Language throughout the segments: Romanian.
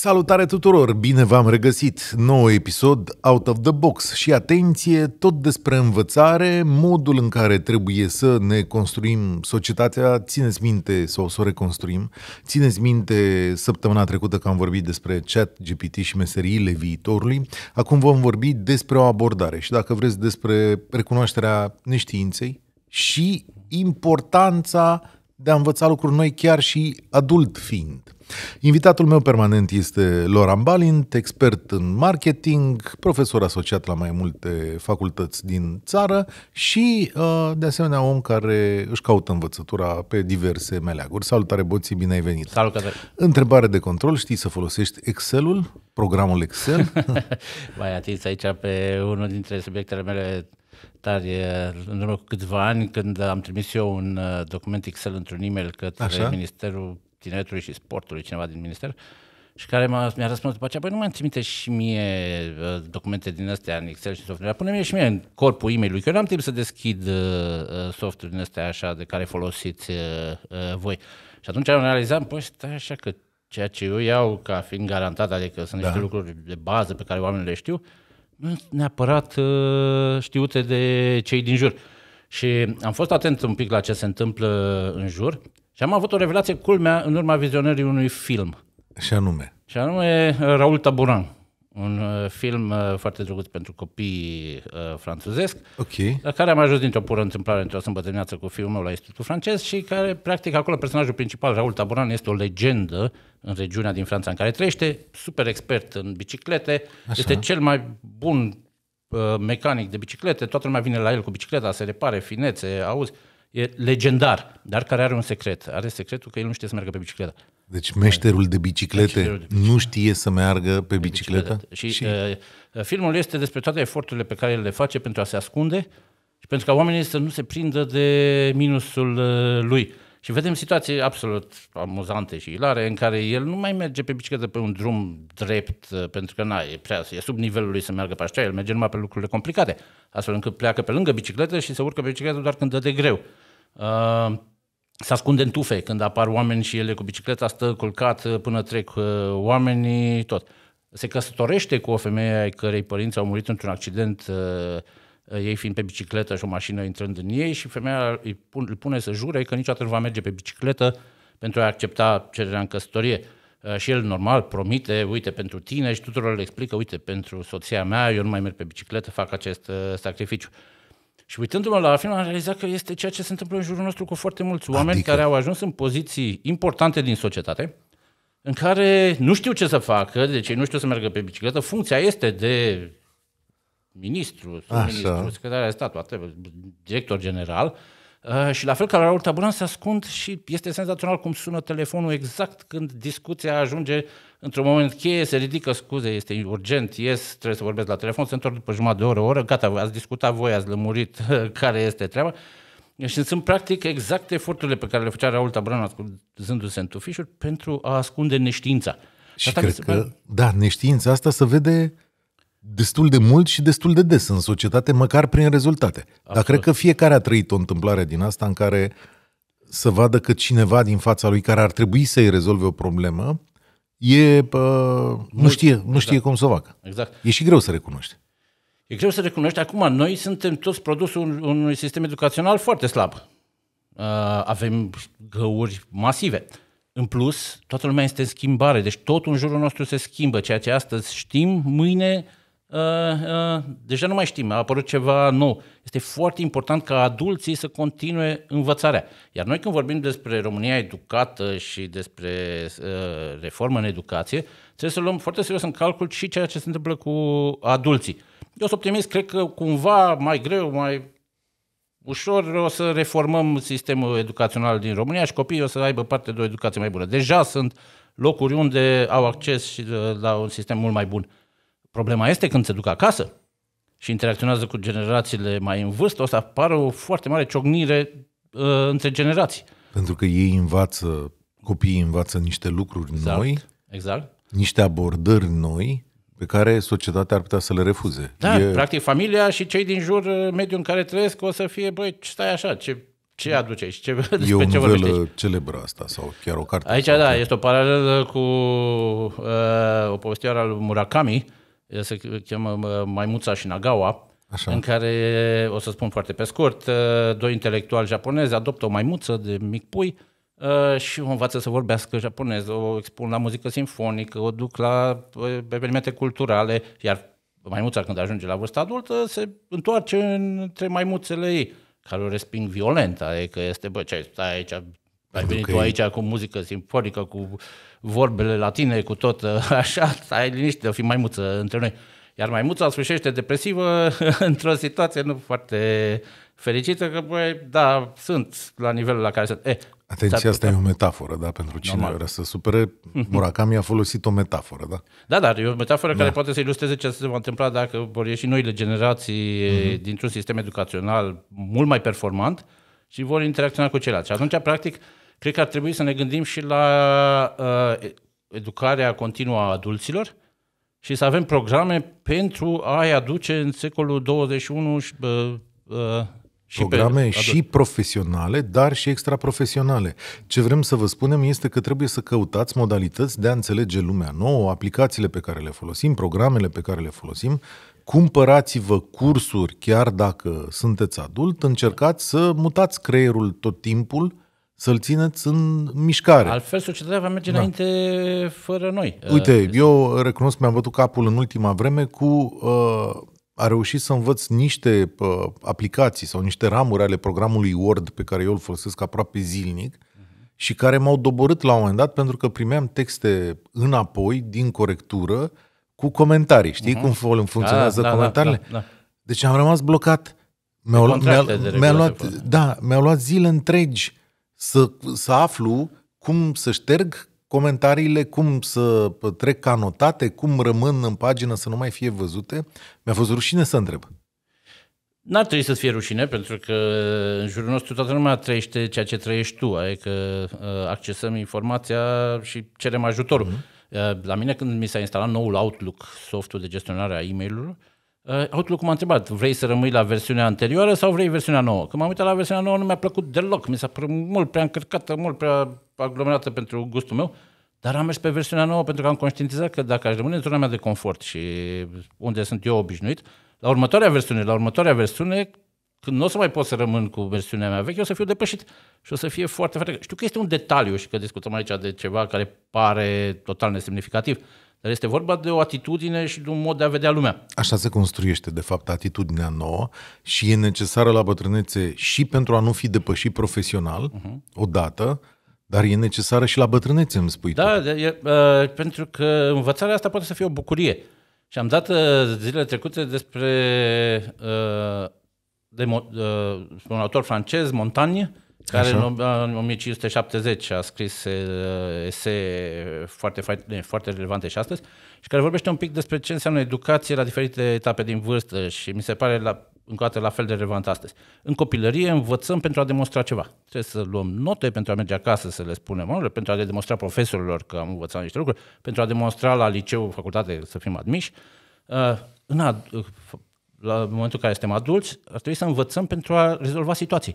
Salutare tuturor! Bine v-am regăsit! Nou episod Out of the Box și atenție tot despre învățare, modul în care trebuie să ne construim societatea. Țineți minte sau să o reconstruim. Țineți minte săptămâna trecută că am vorbit despre chat GPT și meseriile viitorului. Acum vom vorbi despre o abordare și dacă vreți despre recunoașterea neștiinței și importanța de a învăța lucruri noi chiar și adult fiind. Invitatul meu permanent este Loran Balint, expert în marketing, profesor asociat la mai multe facultăți din țară și, uh, de asemenea, om care își caută învățătura pe diverse meleaguri. Salutare, Boții, bine ai venit! Salut, Întrebare de control, știi să folosești Excel-ul, programul Excel? Mai atins aici pe unul dintre subiectele mele dar e în urmă cu câțiva ani când am trimis eu un uh, document Excel într-un e-mail către Așa. Ministerul Tineretului și Sportului, cineva din minister, și care m-a, mi-a răspuns după aceea, păi nu mai trimite și mie uh, documente din astea în Excel și software, pune mie și mie în corpul e mail că eu nu am timp să deschid uh, uh software din astea așa de care folosiți uh, uh, voi. Și atunci am realizat păi stai așa că ceea ce eu iau ca fiind garantat, adică sunt da. niște lucruri de bază pe care oamenii le știu, uh, nu neapărat uh, știute de cei din jur. Și am fost atent un pic la ce se întâmplă în jur și am avut o revelație culmea în urma vizionării unui film. Și anume? Și anume Raul Taburan un uh, film uh, foarte drăguț pentru copii uh, franțuzesc, okay. la care am ajuns dintr-o pură întâmplare într-o sâmbătă dimineață cu fiul meu la Institutul Francez și care, practic, acolo personajul principal, Raul Taboran, este o legendă în regiunea din Franța în care trăiește, super expert în biciclete, Așa. este cel mai bun mecanic de biciclete, toată lumea vine la el cu bicicleta, se repare, finețe, auzi e legendar, dar care are un secret. Are secretul că el nu știe să meargă pe bicicletă. Deci meșterul de biciclete, de nu știe să meargă pe bicicletă? bicicletă. Și, și... Uh, filmul este despre toate eforturile pe care el le face pentru a se ascunde și pentru ca oamenii să nu se prindă de minusul uh, lui. Și vedem situații absolut amuzante și hilare în care el nu mai merge pe bicicletă pe un drum drept, uh, pentru că na, e, prea, e sub nivelul lui să meargă pe așa, el merge numai pe lucrurile complicate, astfel încât pleacă pe lângă bicicletă și se urcă pe bicicletă doar când dă de greu. Ehm, se ascunde în tufe când apar oameni și ele cu bicicleta, stă culcat eh, până trec eh, oamenii, tot. Se căsătorește cu o femeie ai cărei părinți au murit într-un accident, eh, ei fiind pe bicicletă și o mașină intrând în ei și femeia îi, îi pune să jure că niciodată nu va merge pe bicicletă pentru a accepta cererea în căsătorie. Și el, normal, promite, uite, pentru tine și tuturor le explică, uite, pentru soția mea, eu nu mai merg pe bicicletă, fac acest sacrificiu. Și uitându-mă la film, am realizat că este ceea ce se întâmplă în jurul nostru cu foarte mulți oameni adică... care au ajuns în poziții importante din societate, în care nu știu ce să facă, deci nu știu să meargă pe bicicletă, funcția este de ministru, subministru, secretar de stat, director general, Uh, și la fel ca la Raul Taburan se ascund și este senzațional cum sună telefonul exact când discuția ajunge într-un moment cheie, se ridică scuze, este urgent, ies, trebuie să vorbesc la telefon, se întorc după jumătate de oră, oră, gata, ați discutat voi, ați lămurit care este treaba. Și sunt practic exact eforturile pe care le făcea Raul Taburan ascunzându-se în tufișuri pentru a ascunde neștiința. Și Asta cred că, pare... da, neștiința asta se vede destul de mult și destul de des în societate, măcar prin rezultate. Absolut. Dar cred că fiecare a trăit o întâmplare din asta în care să vadă că cineva din fața lui care ar trebui să-i rezolve o problemă, e, pă, nu știe, nu exact. știe cum să o facă. Exact. E și greu să recunoști. E greu să recunoști. Acum, noi suntem toți produsul unui sistem educațional foarte slab. Uh, avem găuri masive. În plus, toată lumea este în schimbare, deci tot în jurul nostru se schimbă. Ceea ce astăzi știm, mâine uh, uh, deja nu mai știm, a apărut ceva nou. Este foarte important ca adulții să continue învățarea. Iar noi când vorbim despre România educată și despre uh, reformă în educație, trebuie să luăm foarte serios în calcul și ceea ce se întâmplă cu adulții. Eu sunt optimist, cred că cumva mai greu, mai ușor o să reformăm sistemul educațional din România și copiii o să aibă parte de o educație mai bună. Deja sunt locuri unde au acces și uh, la un sistem mult mai bun. Problema este când se duc acasă și interacționează cu generațiile mai în vârstă, o să apară o foarte mare ciocnire uh, între generații. Pentru că ei învață, copiii învață niște lucruri exact, noi, exact. niște abordări noi, pe care societatea ar putea să le refuze. Da, e... practic familia și cei din jur, uh, mediul în care trăiesc, o să fie, băi, stai așa, ce, ce aduce aici? Ce, e o ce novelă celebră asta sau chiar o carte. Aici, da, ce... este o paralelă cu uh, o povestioară al Murakami, uh, se cheamă Maimuța și Nagawa, Așa. în care, o să spun foarte pe scurt, uh, doi intelectuali japonezi adoptă o maimuță de mic pui uh, și o învață să vorbească japonez, o expun la muzică sinfonică, o duc la uh, evenimente culturale, iar maimuța când ajunge la vârsta adultă se întoarce între maimuțele ei, care o resping violent, adică este, bă, ce stai aici, ai venit tu aici e... cu muzică simfonică, cu vorbele latine, cu tot așa, ai liniște, fi mai maimuță între noi. Iar mai maimuța sfârșește depresivă într-o situație nu foarte fericită, că, băi, da, sunt la nivelul la care sunt. Eh, Atenție, asta e o metaforă, da, pentru cine Normal. vrea să supere. Mhm. Murakami a folosit o metaforă, da? Da, dar e o metaforă da. care poate să ilustreze ce se va întâmpla dacă vor ieși noile generații mm-hmm. dintr-un sistem educațional mult mai performant și vor interacționa cu ceilalți. Și atunci, practic, Cred că ar trebui să ne gândim și la uh, educarea continuă a adulților și să avem programe pentru a-i aduce în secolul 21 și, uh, uh, și programe pe, și profesionale, dar și extraprofesionale. Ce vrem să vă spunem este că trebuie să căutați modalități de a înțelege lumea nouă, aplicațiile pe care le folosim, programele pe care le folosim, cumpărați-vă cursuri chiar dacă sunteți adult, încercați să mutați creierul tot timpul să-l țineți în mișcare. Altfel, societatea va merge da. înainte fără noi. Uh, Uite, eu recunosc, mi-am bătut capul în ultima vreme cu... Uh, a reușit să învăț niște uh, aplicații sau niște ramuri ale programului Word pe care eu îl folosesc aproape zilnic uh-huh. și care m-au doborât la un moment dat pentru că primeam texte înapoi din corectură cu comentarii. Știi uh-huh. cum funcționează ah, da, da, comentariile? Da, da, da. Deci am rămas blocat. Mi-au mi-a, mi luat, da, mi-au luat zile întregi să, să aflu cum să șterg comentariile, cum să trec ca notate, cum rămân în pagină să nu mai fie văzute. Mi-a fost rușine să întreb. N-ar trebui să fie rușine, pentru că în jurul nostru toată lumea trăiește ceea ce trăiești tu, adică uh, accesăm informația și cerem ajutorul. Mm-hmm. La mine când mi s-a instalat noul Outlook, softul de gestionare a e mail Uh, Outlook m-a întrebat, vrei să rămâi la versiunea anterioară sau vrei versiunea nouă? Când m-am uitat la versiunea nouă nu mi-a plăcut deloc, mi s-a părut mult prea încărcată, mult prea aglomerată pentru gustul meu, dar am mers pe versiunea nouă pentru că am conștientizat că dacă aș rămâne în zona mea de confort și unde sunt eu obișnuit, la următoarea versiune, la următoarea versiune, când nu o să mai pot să rămân cu versiunea mea veche, o să fiu depășit și o să fie foarte, foarte... Știu că este un detaliu și că discutăm aici de ceva care pare total nesemnificativ, dar este vorba de o atitudine și de un mod de a vedea lumea. Așa se construiește, de fapt, atitudinea nouă și e necesară la bătrânețe și pentru a nu fi depășit profesional, uh-huh. odată, dar e necesară și la bătrânețe, îmi spui Da, tu. E, uh, pentru că învățarea asta poate să fie o bucurie. Și am dat uh, zilele trecute despre uh, de, uh, un autor francez, Montagne, uh, care Așa? în 1570 a scris uh, ese foarte, foarte relevante și astăzi și care vorbește un pic despre ce înseamnă educație la diferite etape din vârstă și mi se pare la, încă o dată la fel de relevant astăzi. În copilărie învățăm pentru a demonstra ceva. Trebuie să luăm note pentru a merge acasă să le spunem orele, pentru a le demonstra profesorilor că am învățat niște lucruri, pentru a demonstra la liceu, facultate să fim admiși. Uh, în ad- uh, la momentul în care suntem adulți, ar trebui să învățăm pentru a rezolva situații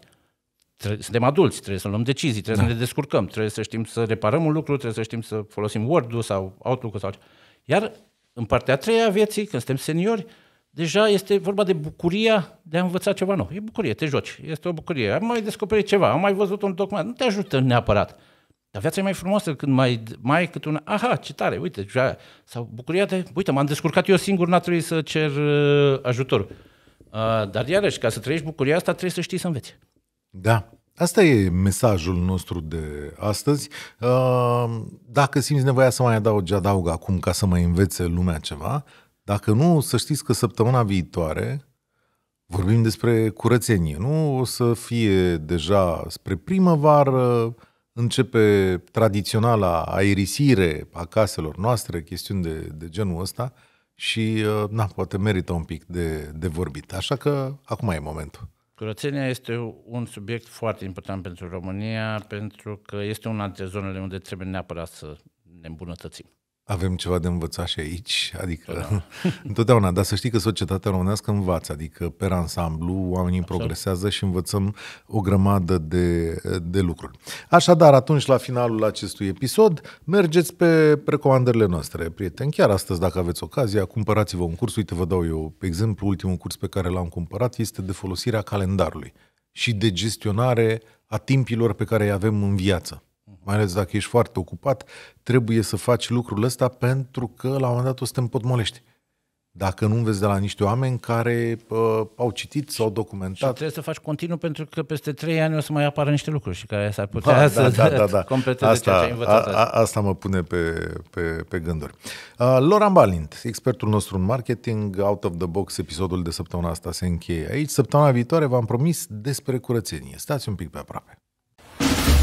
trebuie, suntem adulți, trebuie să luăm decizii, trebuie da. să ne descurcăm, trebuie să știm să reparăm un lucru, trebuie să știm să folosim Word-ul sau Outlook-ul sau altceva. Iar în partea a treia a vieții, când suntem seniori, deja este vorba de bucuria de a învăța ceva nou. E bucurie, te joci, este o bucurie. Am mai descoperit ceva, am mai văzut un document, nu te ajută neapărat. Dar viața e mai frumoasă când mai, mai ai cât un aha, ce tare, uite, deja sau bucuria de, uite, m-am descurcat eu singur, n-a trebuit să cer uh, Uh, dar iarăși, ca să trăiești bucuria asta, trebuie să știi să înveți. Da. Asta e mesajul nostru de astăzi. Uh, dacă simți nevoia să mai adaugi, adaug acum ca să mai învețe lumea ceva. Dacă nu, să știți că săptămâna viitoare vorbim despre curățenie, nu? O să fie deja spre primăvară, începe tradiționala aerisire a caselor noastre, chestiuni de, de genul ăsta și, uh, na, poate merită un pic de, de vorbit. Așa că acum e momentul. Curățenia este un subiect foarte important pentru România, pentru că este una dintre zonele unde trebuie neapărat să ne îmbunătățim avem ceva de învățat și aici, adică da. întotdeauna, dar să știi că societatea românească învață, adică pe ansamblu oamenii Așa. progresează și învățăm o grămadă de, de lucruri. Așadar, atunci la finalul acestui episod, mergeți pe recomandările noastre, prieteni. Chiar astăzi, dacă aveți ocazia, cumpărați-vă un curs. Uite, vă dau eu exemplu, ultimul curs pe care l-am cumpărat este de folosirea calendarului și de gestionare a timpilor pe care îi avem în viață mai ales dacă ești foarte ocupat, trebuie să faci lucrul ăsta pentru că la un moment dat o să te împotmolești. Dacă nu înveți de la niște oameni care uh, au citit sau documentat. Și trebuie să faci continuu pentru că peste trei ani o să mai apară niște lucruri și care s-ar putea da, să da, da, da, da. completeze asta, ceea ce ai învățat. A, a, asta mă pune pe, pe, pe gânduri. Uh, Loran Balint, expertul nostru în marketing, Out of the Box, episodul de săptămâna asta se încheie aici. Săptămâna viitoare v-am promis despre curățenie. Stați un pic pe aproape.